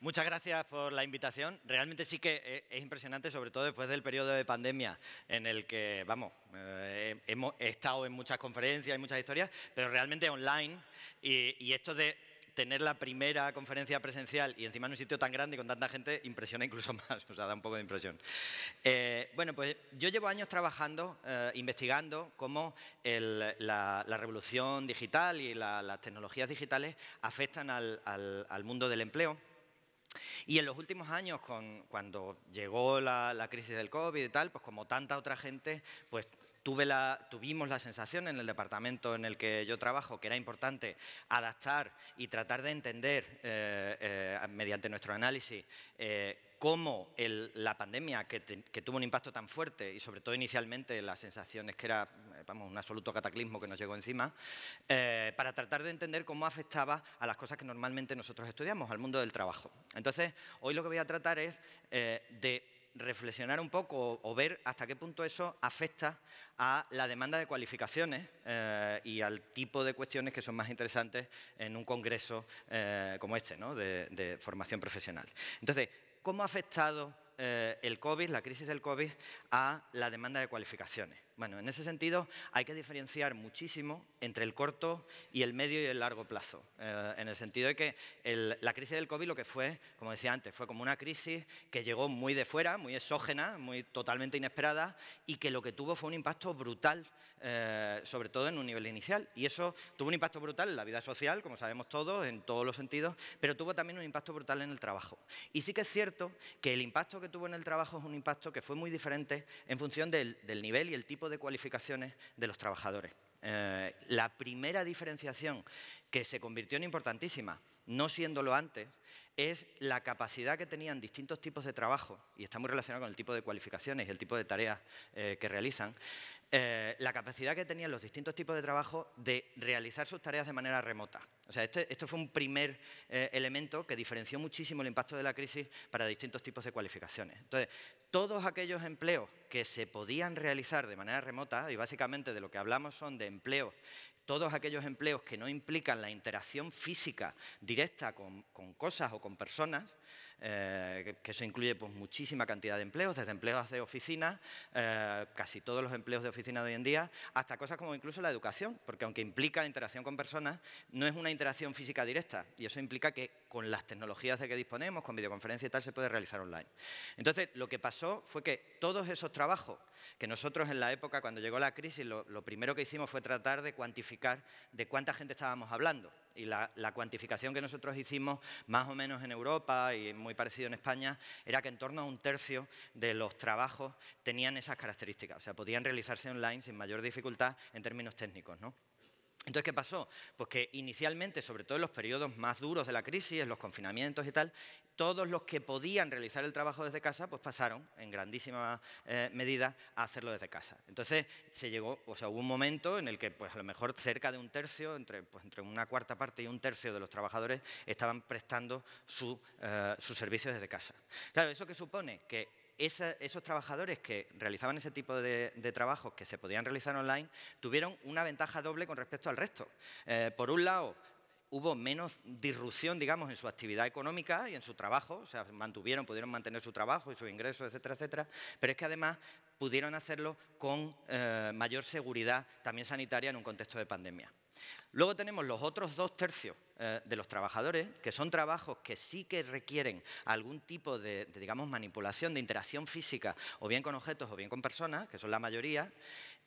Muchas gracias por la invitación. Realmente sí que eh, es impresionante, sobre todo después del periodo de pandemia, en el que, vamos, eh, hemos estado en muchas conferencias y muchas historias, pero realmente online. Y, esto de tener la primera conferencia presencial y encima en un sitio tan grande y con tanta gente, impresiona incluso más, o sea, da un poco de impresión. Eh, bueno, pues yo llevo años trabajando, investigando cómo la, revolución digital y las tecnologías digitales afectan al mundo del empleo y en los últimos años, con, cuando llegó la, la, crisis del COVID y tal, pues como tanta otra gente, pues tuvimos la sensación en el departamento en el que yo trabajo que era importante adaptar y tratar de entender eh, eh, mediante nuestro análisis eh, cómo la pandemia, que, tuvo un impacto tan fuerte y sobre todo inicialmente las sensaciones que era vamos, un absoluto cataclismo que nos llegó encima, para tratar de entender cómo afectaba a las cosas que normalmente nosotros estudiamos, al mundo del trabajo. Entonces, hoy lo que voy a tratar es de reflexionar un poco o, ver hasta qué punto eso afecta a la demanda de cualificaciones eh, y al tipo de cuestiones que son más interesantes en un congreso eh, como este, ¿no? de, formación profesional. Entonces, ¿cómo ha afectado eh, el COVID, la crisis del COVID, a la demanda de cualificaciones? Bueno, en ese sentido hay que diferenciar muchísimo entre el corto y el medio y el largo plazo, eh, en el sentido de que la crisis del COVID lo que fue, como decía antes, fue como una crisis que llegó muy de fuera, muy exógena, muy totalmente inesperada y que lo que tuvo fue un impacto brutal eh, sobre todo en un nivel inicial. Y eso tuvo un impacto brutal en la vida social, como sabemos todos, en todos los sentidos, pero tuvo también un impacto brutal en el trabajo. Y sí que es cierto que el impacto que tuvo en el trabajo es un impacto que fue muy diferente en función del, nivel y el tipo de cualificaciones de los trabajadores. Eh, la primera diferenciación que se convirtió en importantísima, no siéndolo antes, es la capacidad que tenían distintos tipos de trabajo, y está muy relacionado con el tipo de cualificaciones y el tipo de tareas eh, que realizan, eh, la capacidad que tenían los distintos tipos de trabajo de realizar sus tareas de manera remota. O sea, este, esto fue un primer eh, elemento que diferenció muchísimo el impacto de la crisis para distintos tipos de cualificaciones. Entonces, todos aquellos empleos que se podían realizar de manera remota, y básicamente de lo que hablamos son de empleos todos aquellos empleos que no implican la interacción física directa con cosas o con personas, eh, que eso incluye pues, muchísima cantidad de empleos, desde empleos de oficina, eh, casi todos los empleos de oficina de hoy en día, hasta cosas como incluso la educación, porque aunque implica interacción con personas, no es una interacción física directa y eso implica que con las tecnologías de que disponemos, con videoconferencia y tal, se puede realizar online. Entonces, lo que pasó fue que todos esos trabajos que nosotros en la época, cuando llegó la crisis, lo primero que hicimos fue tratar de cuantificar de cuánta gente estábamos hablando y la, cuantificación que nosotros hicimos, más o menos en Europa y muy parecido en España, era que en torno a un tercio de los trabajos tenían esas características. O sea, podían realizarse online sin mayor dificultad en términos técnicos, ¿no? Entonces, ¿qué pasó? Pues que inicialmente, sobre todo en los periodos más duros de la crisis, los confinamientos y tal, todos los que podían realizar el trabajo desde casa, pues pasaron en grandísima eh, medida a hacerlo desde casa. Entonces, se llegó, o sea, hubo un momento en el que, pues a lo mejor cerca de un tercio, entre, pues, entre una cuarta parte y un tercio de los trabajadores estaban prestando eh, sus servicios desde casa. Claro, ¿eso qué supone? Que esos trabajadores que realizaban ese tipo de, trabajos que se podían realizar online tuvieron una ventaja doble con respecto al resto. Eh, por un lado, hubo menos disrupción, digamos, en su actividad económica y en su trabajo, o sea, mantuvieron, pudieron mantener su trabajo y sus ingresos, etcétera, etcétera, pero es que además pudieron hacerlo con eh, mayor seguridad también sanitaria en un contexto de pandemia. Luego tenemos los otros dos tercios eh, de los trabajadores, que son trabajos que sí que requieren algún tipo de, de, digamos, manipulación, de interacción física, o bien con objetos o bien con personas, que son la mayoría,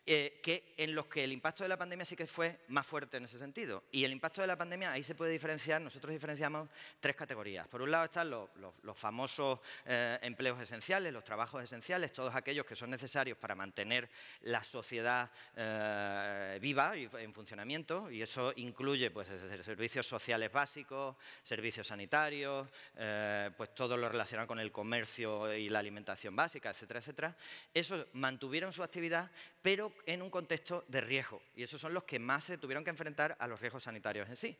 eh, que en los que el impacto de la pandemia sí que fue más fuerte en ese sentido. Y el impacto de la pandemia ahí se puede diferenciar, nosotros diferenciamos tres categorías. Por un lado están los, famosos eh, empleos esenciales, los trabajos esenciales, todos aquellos que son necesarios para mantener la sociedad eh, viva y en funcionamiento, y eso incluye pues, servicios sociales básicos, servicios sanitarios, pues todo lo relacionado con el comercio y la alimentación básica, etcétera, etcétera. Esos mantuvieron su actividad pero en un contexto de riesgo. Y esos son los que más se tuvieron que enfrentar a los riesgos sanitarios en sí.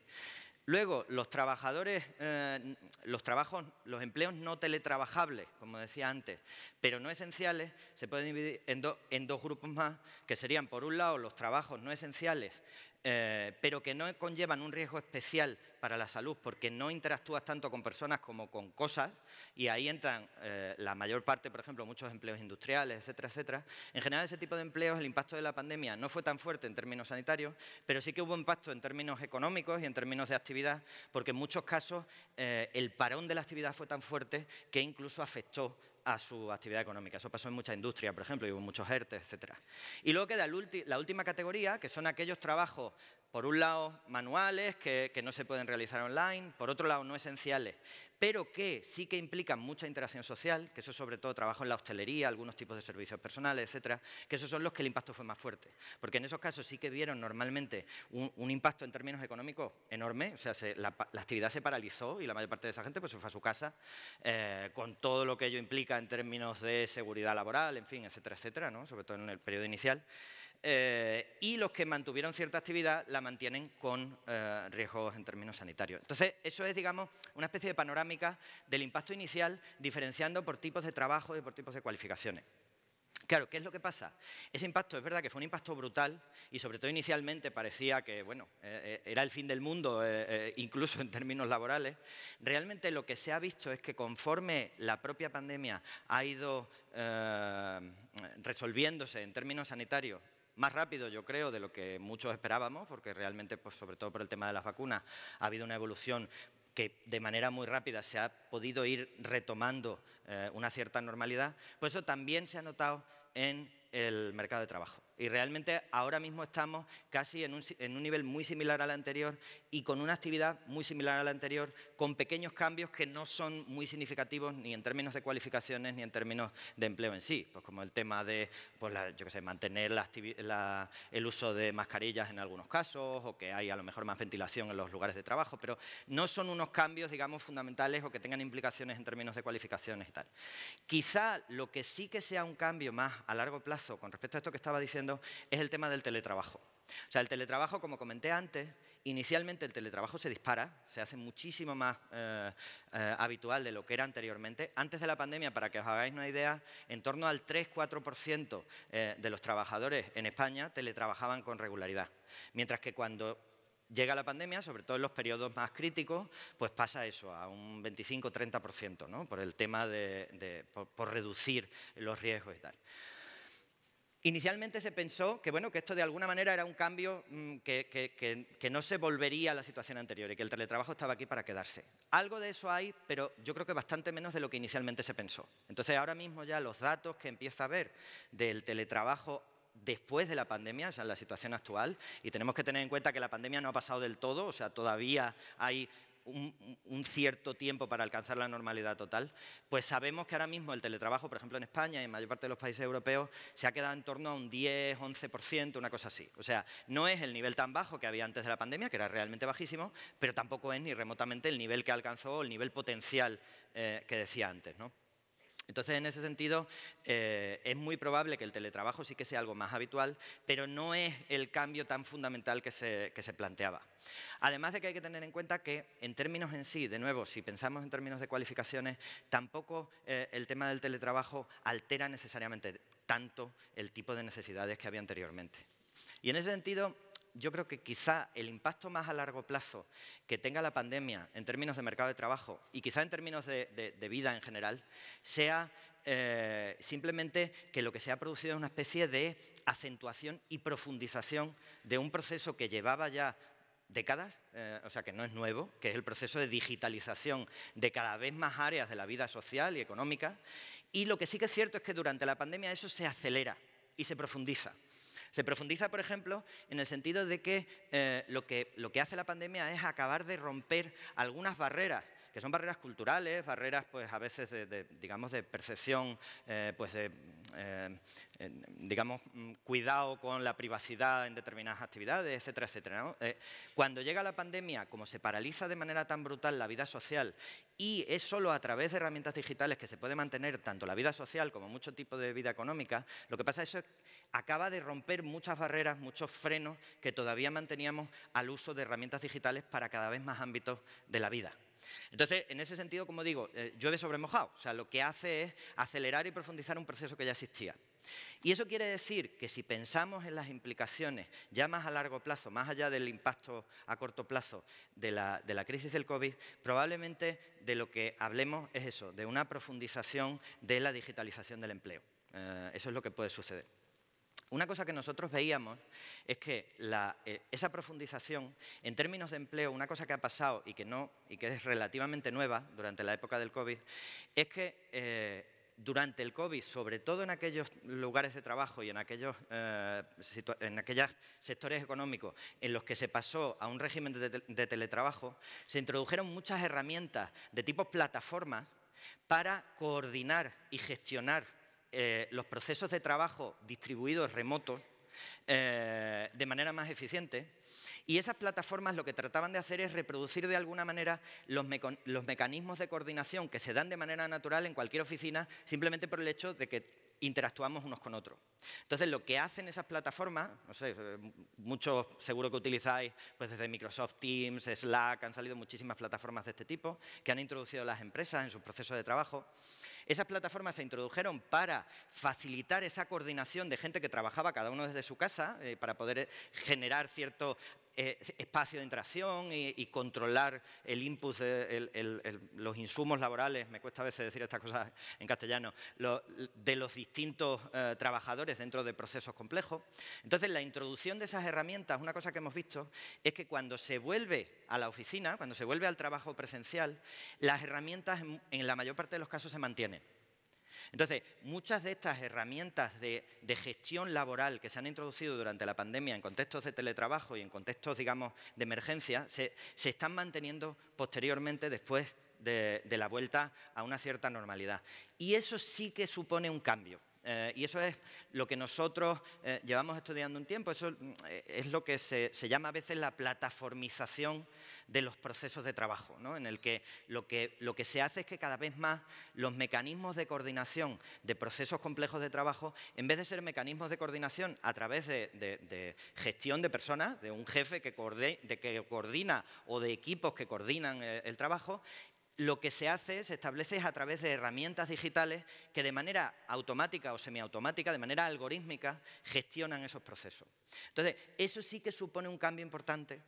Luego, los trabajadores, eh, los trabajos, los empleos no teletrabajables, como decía antes, pero no esenciales, se pueden dividir en dos grupos más, que serían, por un lado, los trabajos no esenciales eh, pero que no conllevan un riesgo especial para la salud porque no interactúas tanto con personas como con cosas y ahí entran eh, la mayor parte, por ejemplo, muchos empleos industriales, etcétera, etcétera. En general, ese tipo de empleos, el impacto de la pandemia no fue tan fuerte en términos sanitarios, pero sí que hubo impacto en términos económicos y en términos de actividad porque en muchos casos eh, el parón de la actividad fue tan fuerte que incluso afectó a su actividad económica. Eso pasó en muchas industrias, por ejemplo, y hubo muchos ERTE, etcétera. Y luego queda la última categoría, que son aquellos trabajos por un lado, manuales que, no se pueden realizar online, por otro lado, no esenciales, pero que sí que implican mucha interacción social, que eso sobre todo trabajo en la hostelería, algunos tipos de servicios personales, etcétera, que esos son los que el impacto fue más fuerte. Porque en esos casos sí que vieron normalmente un, impacto en términos económicos enorme, o sea, la, actividad se paralizó y la mayor parte de esa gente pues, se fue a su casa eh, con todo lo que ello implica en términos de seguridad laboral, en fin, etcétera, etcétera, ¿no? sobre todo en el periodo inicial. Eh, y los que mantuvieron cierta actividad la mantienen con eh, riesgos en términos sanitarios. Entonces, eso es, digamos, una especie de panorámica del impacto inicial, diferenciando por tipos de trabajo y por tipos de cualificaciones. Claro, ¿qué es lo que pasa? Ese impacto, es verdad que fue un impacto brutal y sobre todo inicialmente parecía que, bueno, eh, era el fin del mundo, incluso en términos laborales. Realmente lo que se ha visto es que conforme la propia pandemia ha ido resolviéndose en términos sanitarios más rápido, yo creo, de lo que muchos esperábamos, porque realmente, pues, sobre todo por el tema de las vacunas, ha habido una evolución que de manera muy rápida se ha podido ir retomando eh, una cierta normalidad, pues eso también se ha notado en el mercado de trabajo. Y realmente ahora mismo estamos casi en un, nivel muy similar al anterior y con una actividad muy similar a la anterior, con pequeños cambios que no son muy significativos ni en términos de cualificaciones ni en términos de empleo en sí, pues como el tema de pues yo sé, mantener el uso de mascarillas en algunos casos o que hay a lo mejor más ventilación en los lugares de trabajo, pero no son unos cambios, digamos, fundamentales o que tengan implicaciones en términos de cualificaciones y tal. Quizá lo que sí que sea un cambio más a largo plazo con respecto a esto que estaba diciendo es el tema del teletrabajo. O sea, el teletrabajo, como comenté antes, inicialmente el teletrabajo se dispara, se hace muchísimo más eh, eh, habitual de lo que era anteriormente. Antes de la pandemia, para que os hagáis una idea, en torno al 3-4% eh, de los trabajadores en España teletrabajaban con regularidad. Mientras que cuando llega la pandemia, sobre todo en los periodos más críticos, pues pasa eso, a un 25-30%, ¿no? por el tema de, por reducir los riesgos y tal. Inicialmente se pensó que, bueno, que esto de alguna manera era un cambio mm, que, no se volvería a la situación anterior y que el teletrabajo estaba aquí para quedarse. Algo de eso hay, pero yo creo que bastante menos de lo que inicialmente se pensó. Entonces, ahora mismo ya los datos que empieza a haber del teletrabajo después de la pandemia, o sea, la situación actual, y tenemos que tener en cuenta que la pandemia no ha pasado del todo, o sea, todavía hay un, cierto tiempo para alcanzar la normalidad total, pues sabemos que ahora mismo el teletrabajo, por ejemplo en España y en mayor parte de los países europeos, se ha quedado en torno a un 10, 11%, una cosa así. O sea, no es el nivel tan bajo que había antes de la pandemia, que era realmente bajísimo, pero tampoco es ni remotamente el nivel que alcanzó, el nivel potencial eh, que decía antes. ¿no? Entonces, en ese sentido, eh, es muy probable que el teletrabajo sí que sea algo más habitual, pero no es el cambio tan fundamental que se, planteaba. Además de que hay que tener en cuenta que, en términos en sí, de nuevo, si pensamos en términos de cualificaciones, tampoco eh, el tema del teletrabajo altera necesariamente tanto el tipo de necesidades que había anteriormente. Y en ese sentido, yo creo que quizá el impacto más a largo plazo que tenga la pandemia en términos de mercado de trabajo y quizá en términos de, vida en general sea eh, simplemente que lo que se ha producido es una especie de acentuación y profundización de un proceso que llevaba ya décadas, eh, o sea que no es nuevo, que es el proceso de digitalización de cada vez más áreas de la vida social y económica. Y lo que sí que es cierto es que durante la pandemia eso se acelera y se profundiza. Se profundiza, por ejemplo, en el sentido de que, eh, lo, que lo que hace la pandemia es acabar de romper algunas barreras que son barreras culturales, barreras pues a veces de, digamos, de percepción, eh, pues eh, digamos, cuidado con la privacidad en determinadas actividades, etcétera, etcétera. Eh, cuando llega la pandemia, como se paraliza de manera tan brutal la vida social y es solo a través de herramientas digitales que se puede mantener tanto la vida social como mucho tipo de vida económica, lo que pasa es que acaba de romper muchas barreras, muchos frenos que todavía manteníamos al uso de herramientas digitales para cada vez más ámbitos de la vida. Entonces, en ese sentido, como digo, eh, llueve sobre mojado. O sea, lo que hace es acelerar y profundizar un proceso que ya existía. Y eso quiere decir que si pensamos en las implicaciones ya más a largo plazo, más allá del impacto a corto plazo de la, crisis del COVID, probablemente de lo que hablemos es eso, de una profundización de la digitalización del empleo. Eh, eso es lo que puede suceder. Una cosa que nosotros veíamos es que eh, esa profundización en términos de empleo, una cosa que ha pasado y que, no, y que es relativamente nueva durante la época del COVID, es que eh, durante el COVID, sobre todo en aquellos lugares de trabajo y en aquellos, eh, sectores económicos en los que se pasó a un régimen de, de teletrabajo, se introdujeron muchas herramientas de tipo plataformas para coordinar y gestionar eh, los procesos de trabajo distribuidos remotos eh, de manera más eficiente. Y esas plataformas lo que trataban de hacer es reproducir de alguna manera los, los mecanismos de coordinación que se dan de manera natural en cualquier oficina, simplemente por el hecho de que interactuamos unos con otros. Entonces, lo que hacen esas plataformas, no sé, eh, muchos seguro que utilizáis, pues desde Microsoft Teams, Slack, han salido muchísimas plataformas de este tipo que han introducido las empresas en sus procesos de trabajo. Esas plataformas se introdujeron para facilitar esa coordinación de gente que trabajaba cada uno desde su casa, eh, para poder generar cierto eh, espacio de interacción y, controlar el input, de, los insumos laborales, me cuesta a veces decir estas cosas en castellano, de los distintos eh, trabajadores dentro de procesos complejos. Entonces, la introducción de esas herramientas, una cosa que hemos visto, es que cuando se vuelve a la oficina, cuando se vuelve al trabajo presencial, las herramientas en la mayor parte de los casos se mantienen. Entonces, muchas de estas herramientas de, gestión laboral que se han introducido durante la pandemia en contextos de teletrabajo y en contextos, digamos, de emergencia, se, están manteniendo posteriormente después de, la vuelta a una cierta normalidad. Y eso sí que supone un cambio. Eh, y eso es lo que nosotros eh, llevamos estudiando un tiempo, eso mm, eh, es lo que se, se llama a veces la plataformización de los procesos de trabajo, ¿no? en el que lo, que se hace es que cada vez más los mecanismos de coordinación de procesos complejos de trabajo, en vez de ser mecanismos de coordinación a través de, gestión de personas, de un jefe que, de que coordina o de equipos que coordinan eh, el, trabajo, lo que se hace, se establece a través de herramientas digitales que de manera automática o semiautomática, de manera algorítmica, gestionan esos procesos. Entonces, eso sí que supone un cambio importante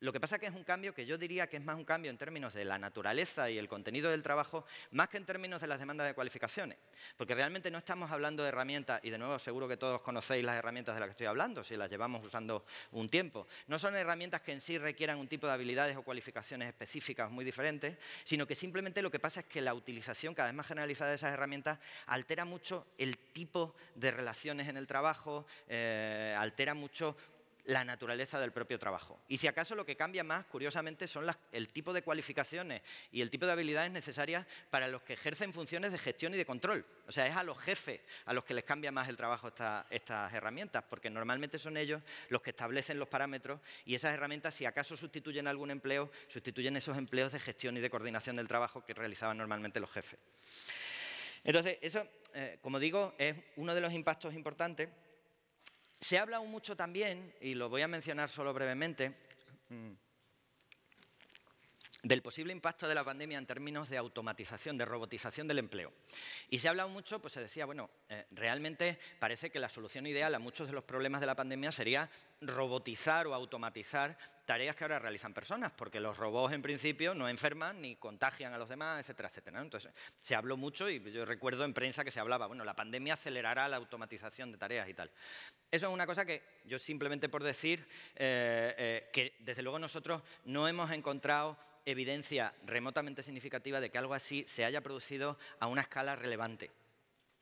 lo que pasa es que es un cambio que yo diría que es más un cambio en términos de la naturaleza y el contenido del trabajo, más que en términos de las demandas de cualificaciones. Porque realmente no estamos hablando de herramientas, y de nuevo seguro que todos conocéis las herramientas de las que estoy hablando, si las llevamos usando un tiempo. No son herramientas que en sí requieran un tipo de habilidades o cualificaciones específicas muy diferentes, sino que simplemente lo que pasa es que la utilización cada vez más generalizada de esas herramientas altera mucho el tipo de relaciones en el trabajo, eh, altera mucho la naturaleza del propio trabajo. Y si acaso lo que cambia más, curiosamente, son el tipo de cualificaciones y el tipo de habilidades necesarias para los que ejercen funciones de gestión y de control. O sea, es a los jefes a los que les cambia más el trabajo estas herramientas, porque normalmente son ellos los que establecen los parámetros y esas herramientas, si acaso sustituyen algún empleo, sustituyen esos empleos de gestión y de coordinación del trabajo que realizaban normalmente los jefes. Entonces, eso, eh, como digo, es uno de los impactos importantes se habla hablado mucho también, y lo voy a mencionar solo brevemente, mm, del posible impacto de la pandemia en términos de automatización, de robotización del empleo. Y se ha hablado mucho, pues se decía, bueno, eh, realmente parece que la solución ideal a muchos de los problemas de la pandemia sería robotizar o automatizar tareas que ahora realizan personas, porque los robots en principio no enferman ni contagian a los demás, etcétera, etcétera. Entonces, se habló mucho y yo recuerdo en prensa que se hablaba, bueno, la pandemia acelerará la automatización de tareas y tal. Eso es una cosa que yo simplemente por decir eh, eh, que desde luego nosotros no hemos encontrado evidencia remotamente significativa de que algo así se haya producido a una escala relevante.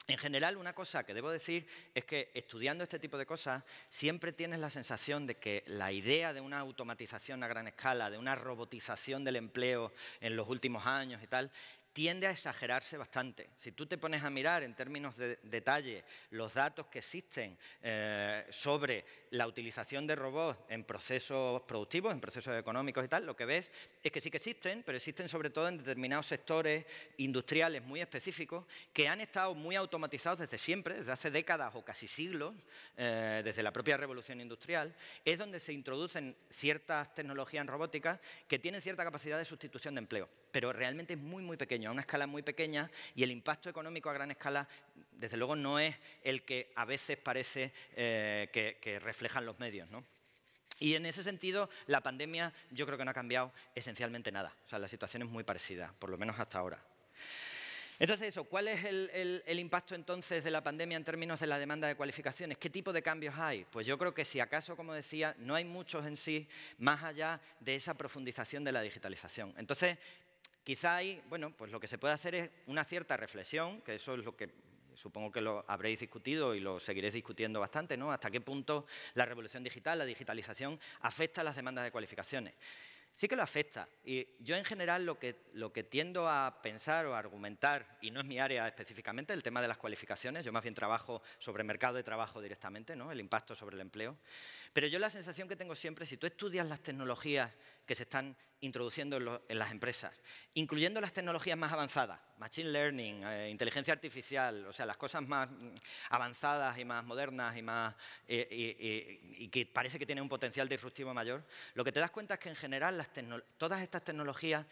En general, una cosa que debo decir es que estudiando este tipo de cosas siempre tienes la sensación de que la idea de una automatización a gran escala, de una robotización del empleo en los últimos años y tal, tiende a exagerarse bastante. Si tú te pones a mirar en términos de detalle los datos que existen eh, sobre la utilización de robots en procesos productivos, en procesos económicos y tal, lo que ves es que sí que existen, pero existen sobre todo en determinados sectores industriales muy específicos que han estado muy automatizados desde siempre, desde hace décadas o casi siglos, eh, desde la propia revolución industrial, es donde se introducen ciertas tecnologías robóticas que tienen cierta capacidad de sustitución de empleo, pero realmente es muy, muy pequeño, a una escala muy pequeña y el impacto económico a gran escala desde luego no es el que a veces parece eh, que, reflejan los medios. ¿no? Y en ese sentido, la pandemia yo creo que no ha cambiado esencialmente nada. O sea, la situación es muy parecida, por lo menos hasta ahora. Entonces, eso, ¿cuál es el, impacto entonces de la pandemia en términos de la demanda de cualificaciones? ¿Qué tipo de cambios hay? Pues yo creo que si acaso, como decía, no hay muchos en sí más allá de esa profundización de la digitalización. Entonces, quizá hay, bueno, pues lo que se puede hacer es una cierta reflexión, que eso es lo que supongo que lo habréis discutido y lo seguiréis discutiendo bastante, ¿no? Hasta qué punto la revolución digital, la digitalización, afecta a las demandas de cualificaciones. Sí que lo afecta. Y yo en general lo que, lo que tiendo a pensar o a argumentar, y no es mi área específicamente, el tema de las cualificaciones, yo más bien trabajo sobre mercado de trabajo directamente, ¿no? el impacto sobre el empleo. Pero yo la sensación que tengo siempre, si tú estudias las tecnologías que se están introduciendo en, las empresas, incluyendo las tecnologías más avanzadas, machine learning, eh, inteligencia artificial, o sea, las cosas más mm, avanzadas y más modernas y, más, eh, eh, y, que parece que tienen un potencial disruptivo mayor, lo que te das cuenta es que en general todas estas tecnologías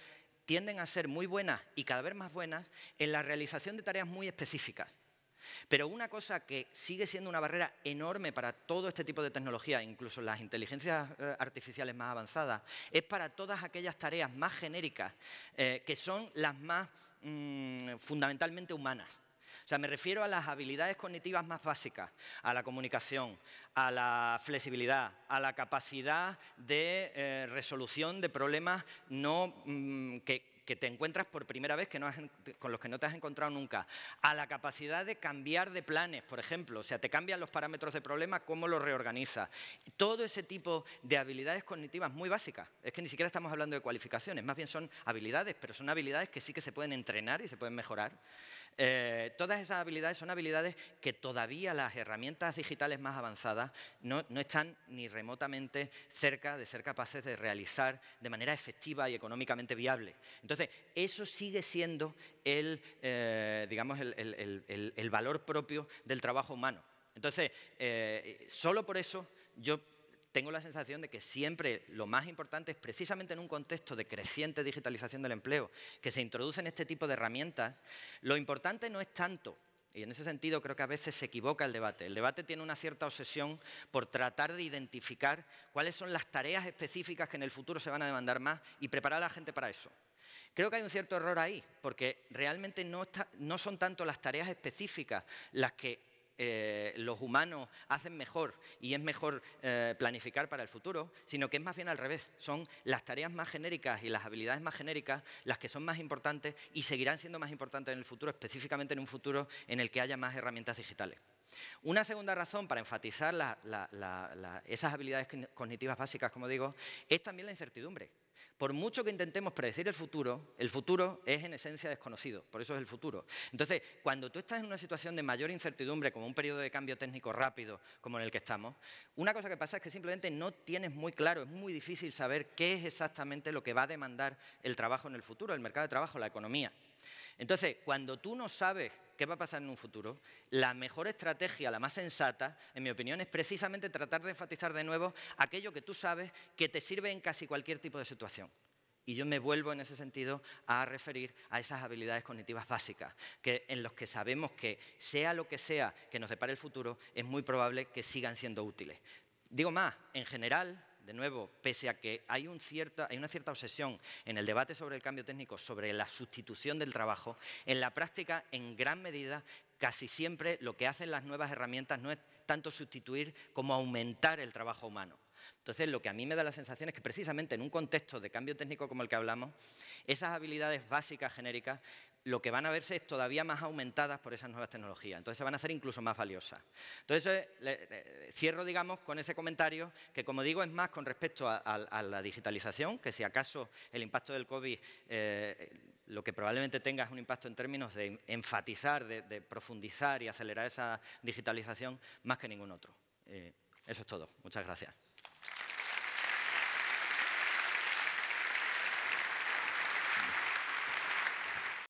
tienden a ser muy buenas y cada vez más buenas en la realización de tareas muy específicas. Pero una cosa que sigue siendo una barrera enorme para todo este tipo de tecnología, incluso las inteligencias eh, artificiales más avanzadas, es para todas aquellas tareas más genéricas, eh, que son las más mm, fundamentalmente humanas. O sea, me refiero a las habilidades cognitivas más básicas, a la comunicación, a la flexibilidad, a la capacidad de eh, resolución de problemas no, mm, que, que te encuentras por primera vez que no con los que no te has encontrado nunca, a la capacidad de cambiar de planes, por ejemplo, o sea, te cambian los parámetros de problema, cómo lo reorganizas. Todo ese tipo de habilidades cognitivas muy básicas. Es que ni siquiera estamos hablando de cualificaciones, más bien son habilidades, pero son habilidades que sí que se pueden entrenar y se pueden mejorar. Eh, todas esas habilidades son habilidades que todavía las herramientas digitales más avanzadas no, están ni remotamente cerca de ser capaces de realizar de manera efectiva y económicamente viable. Entonces, eso sigue siendo el, eh, digamos, el, el, valor propio del trabajo humano. Entonces, eh, solo por eso yo tengo la sensación de que siempre lo más importante es precisamente en un contexto de creciente digitalización del empleo, que se introducen este tipo de herramientas, lo importante no es tanto y en ese sentido creo que a veces se equivoca el debate. El debate tiene una cierta obsesión por tratar de identificar cuáles son las tareas específicas que en el futuro se van a demandar más y preparar a la gente para eso. Creo que hay un cierto error ahí, porque realmente no, no son tanto las tareas específicas las que eh, los humanos hacen mejor y es mejor eh, planificar para el futuro, sino que es más bien al revés. Son las tareas más genéricas y las habilidades más genéricas las que son más importantes y seguirán siendo más importantes en el futuro, específicamente en un futuro en el que haya más herramientas digitales. Una segunda razón para enfatizar esas habilidades cognitivas básicas, como digo, es también la incertidumbre por mucho que intentemos predecir el futuro, el futuro es en esencia desconocido, por eso es el futuro. Entonces, cuando tú estás en una situación de mayor incertidumbre, como un periodo de cambio técnico rápido, como en el que estamos, una cosa que pasa es que simplemente no tienes muy claro, es muy difícil saber qué es exactamente lo que va a demandar el trabajo en el futuro, el mercado de trabajo, la economía. Entonces, cuando tú no sabes qué va a pasar en un futuro, la mejor estrategia, la más sensata, en mi opinión, es precisamente tratar de enfatizar de nuevo aquello que tú sabes que te sirve en casi cualquier tipo de situación. Y yo me vuelvo en ese sentido a referir a esas habilidades cognitivas básicas, que en los que sabemos que sea lo que sea que nos depare el futuro, es muy probable que sigan siendo útiles. Digo más, en general, de nuevo, pese a que hay, una cierta obsesión en el debate sobre el cambio técnico, sobre la sustitución del trabajo, en la práctica, en gran medida, casi siempre lo que hacen las nuevas herramientas no es tanto sustituir como aumentar el trabajo humano. Entonces, lo que a mí me da la sensación es que precisamente en un contexto de cambio técnico como el que hablamos, esas habilidades básicas genéricas lo que van a verse es todavía más aumentadas por esas nuevas tecnologías. Entonces, se van a hacer incluso más valiosas. Entonces, eh, cierro, digamos, con ese comentario que, como digo, es más con respecto a, la digitalización, que si acaso el impacto del COVID eh, lo que probablemente tenga es un impacto en términos de enfatizar, de, profundizar y acelerar esa digitalización más que ningún otro. Eh, eso es todo. Muchas gracias.